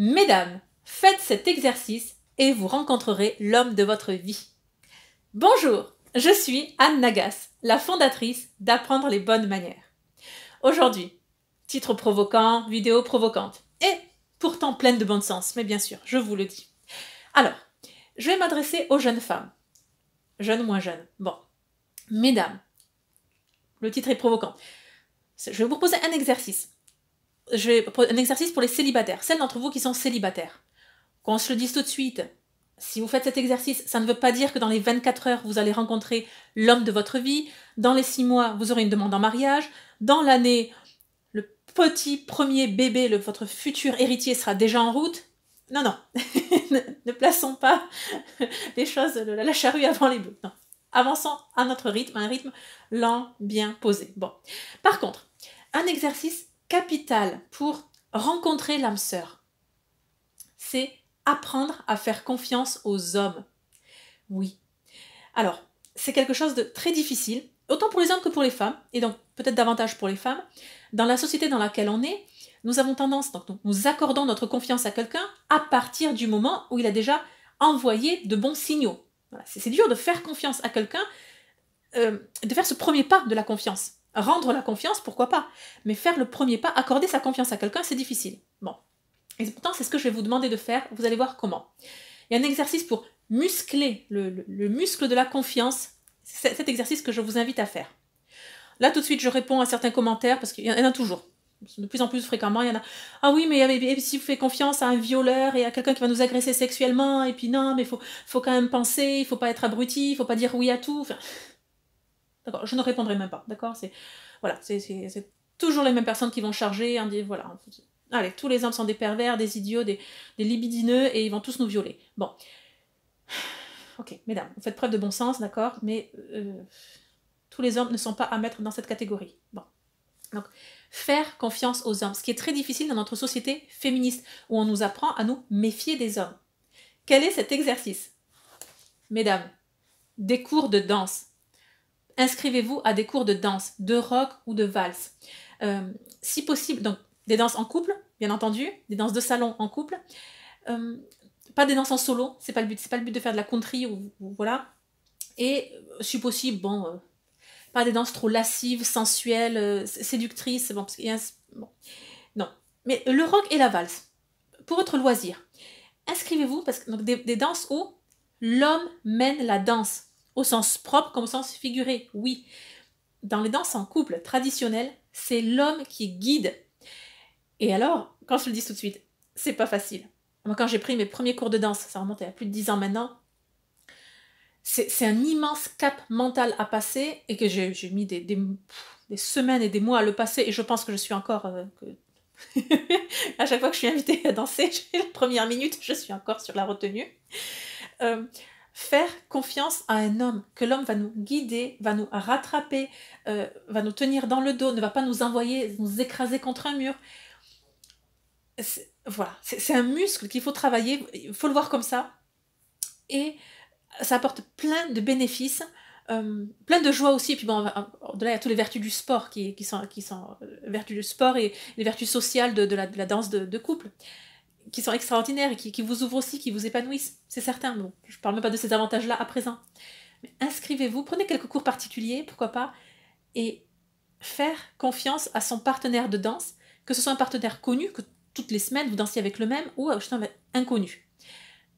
Mesdames, faites cet exercice et vous rencontrerez l'homme de votre vie. Bonjour, je suis Anne Nagas, la fondatrice d'Apprendre les bonnes manières. Aujourd'hui, titre provocant, vidéo provocante, et pourtant pleine de bon sens, mais bien sûr, je vous le dis. Alors, je vais m'adresser aux jeunes femmes. Jeunes, moins jeunes. Bon. Mesdames, le titre est provocant. Je vais vous proposer un exercice un exercice pour les célibataires, celles d'entre vous qui sont célibataires. Qu'on se le dise tout de suite, si vous faites cet exercice, ça ne veut pas dire que dans les 24 heures, vous allez rencontrer l'homme de votre vie, dans les 6 mois, vous aurez une demande en mariage, dans l'année, le petit premier bébé, le, votre futur héritier sera déjà en route. Non, non, ne, plaçons pas les choses, la charrue avant les bœufs. Non, avançons à notre rythme, un rythme lent, bien posé. Bon, par contre, un exercice Capital pour rencontrer l'âme sœur, c'est apprendre à faire confiance aux hommes. Oui. Alors, c'est quelque chose de très difficile, autant pour les hommes que pour les femmes, et donc peut-être davantage pour les femmes. Dans la société dans laquelle on est, nous avons tendance, donc nous accordons notre confiance à quelqu'un à partir du moment où il a déjà envoyé de bons signaux. C'est dur de faire confiance à quelqu'un, euh, de faire ce premier pas de la confiance. Rendre la confiance, pourquoi pas Mais faire le premier pas, accorder sa confiance à quelqu'un, c'est difficile. Bon. Et pourtant, c'est ce que je vais vous demander de faire. Vous allez voir comment. Il y a un exercice pour muscler le, muscle de la confiance. C'est cet exercice que je vous invite à faire. Là, tout de suite, je réponds à certains commentaires parce qu'il y en a toujours. De plus en plus fréquemment, il y en a. Ah oui, mais si vous faites confiance à un violeur et à quelqu'un qui va nous agresser sexuellement, et puis non, mais faut, faut quand même penser, il faut pas être abruti, il faut pas dire oui à tout je ne répondrai même pas, d'accord C'est voilà, c'est toujours les mêmes personnes qui vont charger, hein, voilà. Allez, tous les hommes sont des pervers, des idiots, des, libidineux, et ils vont tous nous violer. Bon. Ok, mesdames, vous faites preuve de bon sens, d'accord, mais euh, tous les hommes ne sont pas à mettre dans cette catégorie. Bon. Donc, faire confiance aux hommes, ce qui est très difficile dans notre société féministe, où on nous apprend à nous méfier des hommes. Quel est cet exercice Mesdames, des cours de danse. Inscrivez-vous à des cours de danse, de rock ou de valse. Euh, si possible, donc des danses en couple, bien entendu, des danses de salon en couple. Euh, pas des danses en solo, c'est pas le but, c'est pas le but de faire de la country ou, voilà. Et si possible, bon, euh, pas des danses trop lascives, sensuelles, séductrices, bon, non. Mais le rock et la valse, pour votre loisir. Inscrivez-vous, parce que des danses où l'homme mène la danse au sens propre comme au sens figuré, oui. Dans les danses en couple traditionnelles, c'est l'homme qui guide. Et alors, quand je le dis tout de suite, c'est pas facile. Moi, quand j'ai pris mes premiers cours de danse, ça remonte à plus de 10 ans maintenant, c'est un immense cap mental à passer et que j'ai mis des, semaines et des mois à le passer et je pense que je suis encore... Euh, à chaque fois que je suis invitée à danser, la première minute, je suis encore sur la retenue. Euh, faire confiance à un homme, que l'homme va nous guider, va nous rattraper, euh, va nous tenir dans le dos, ne va pas nous envoyer, nous écraser contre un mur. Voilà, c'est un muscle qu'il faut travailler, il faut le voir comme ça. Et ça apporte plein de bénéfices, euh, plein de joie aussi. Et puis bon, euh, de là, il y a toutes les vertus du sport qui, qui sont, qui sont vertus du sport et les vertus sociales de, la, danse de couple qui sont extraordinaires et qui, qui, vous ouvrent aussi, qui vous épanouissent, c'est certain. Bon, je ne parle même pas de ces avantages-là à présent. Mais inscrivez-vous, prenez quelques cours particuliers, pourquoi pas, et faire confiance à son partenaire de danse, que ce soit un partenaire connu, que toutes les semaines vous dansiez avec le même, ou euh, justement inconnu.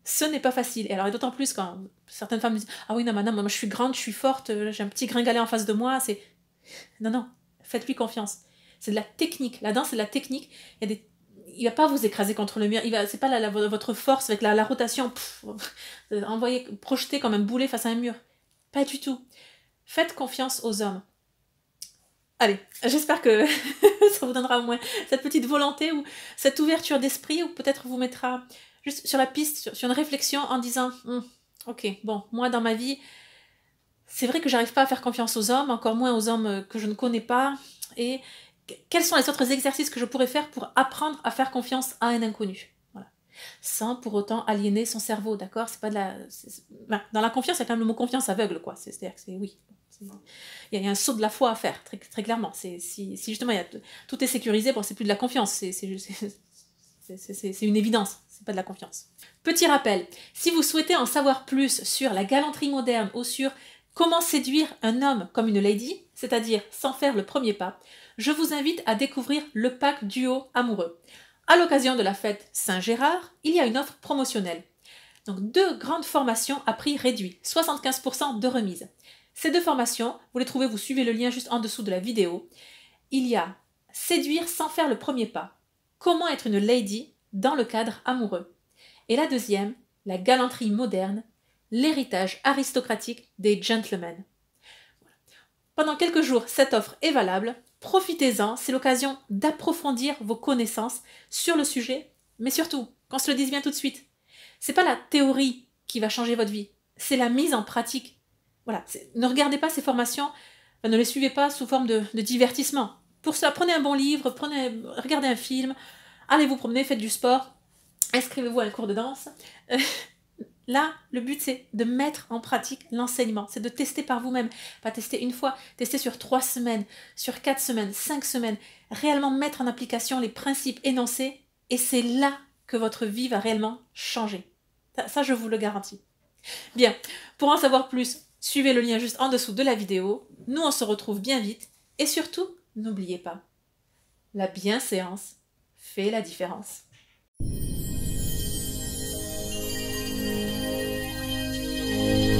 Ce n'est pas facile. Et alors, et d'autant plus quand certaines femmes disent Ah oui, non, non, moi je suis grande, je suis forte, euh, j'ai un petit gringalet en face de moi, c'est. Non, non, faites-lui confiance. C'est de la technique. La danse, c'est de la technique. Il y a des il va pas vous écraser contre le mur. Il va, c'est pas la, votre force avec la, rotation. envoyer, projeter comme un boulet face à un mur. Pas du tout. Faites confiance aux hommes. Allez, j'espère que ça vous donnera au moins cette petite volonté ou cette ouverture d'esprit ou peut-être vous mettra juste sur la piste, sur, une réflexion en disant hum, Ok, bon, moi dans ma vie, c'est vrai que j'arrive pas à faire confiance aux hommes, encore moins aux hommes que je ne connais pas. Et quels sont les autres exercices que je pourrais faire pour apprendre à faire confiance à un inconnu sans pour autant aliéner son cerveau, d'accord C'est pas de la... Ben, dans la confiance, il y a quand même le mot confiance aveugle, quoi. C'est-à-dire que c'est oui. Il y, a un saut de la foi à faire, très, clairement. Si, justement tout est sécurisé, bon, c'est plus de la confiance, c'est c'est une évidence, c'est pas de la confiance. Petit rappel, si vous souhaitez en savoir plus sur la galanterie moderne ou sur Comment séduire un homme comme une lady, c'est-à-dire sans faire le premier pas, je vous invite à découvrir le pack duo amoureux. À l'occasion de la fête Saint-Gérard, il y a une offre promotionnelle. Donc deux grandes formations à prix réduit, 75% de remise. Ces deux formations, vous les trouvez, vous suivez le lien juste en dessous de la vidéo. Il y a Séduire sans faire le premier pas. Comment être une lady dans le cadre amoureux. Et la deuxième, la galanterie moderne l'héritage aristocratique des gentlemen. Pendant quelques jours, cette offre est valable. Profitez-en, c'est l'occasion d'approfondir vos connaissances sur le sujet, mais surtout, qu'on se le dise bien tout de suite, c'est pas la théorie qui va changer votre vie, c'est la mise en pratique. Voilà, ne regardez pas ces formations, ne les suivez pas sous forme de, divertissement. Pour cela, prenez un bon livre, prenez, regardez un film, allez vous promener, faites du sport, inscrivez-vous à un cours de danse. Là, le but, c'est de mettre en pratique l'enseignement. C'est de tester par vous-même. Pas tester une fois, tester sur trois semaines, sur quatre semaines, cinq semaines. Réellement mettre en application les principes énoncés. Et c'est là que votre vie va réellement changer. Ça, je vous le garantis. Bien, pour en savoir plus, suivez le lien juste en dessous de la vidéo. Nous, on se retrouve bien vite. Et surtout, n'oubliez pas, la bienséance fait la différence. you.